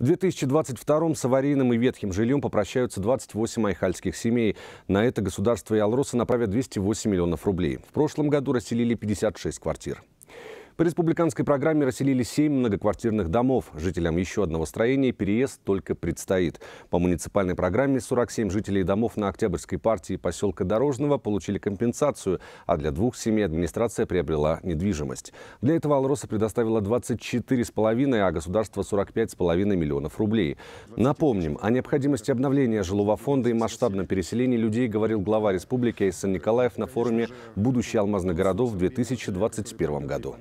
В 2022-м с аварийным и ветхим жильем попрощаются 28 айхальских семей. На это государство и Алроса направят 208 миллионов рублей. В прошлом году расселили 56 квартир. По республиканской программе расселили 7 многоквартирных домов. Жителям еще одного строения переезд только предстоит. По муниципальной программе 47 жителей домов на Октябрьской партии поселка Дорожного получили компенсацию, а для двух семей администрация приобрела недвижимость. Для этого Алроса предоставила 24,5, а государство 45,5 миллионов рублей. Напомним, о необходимости обновления жилого фонда и масштабном переселении людей говорил глава республики Айсен Николаев на форуме «Будущее алмазных городов» в 2021 году.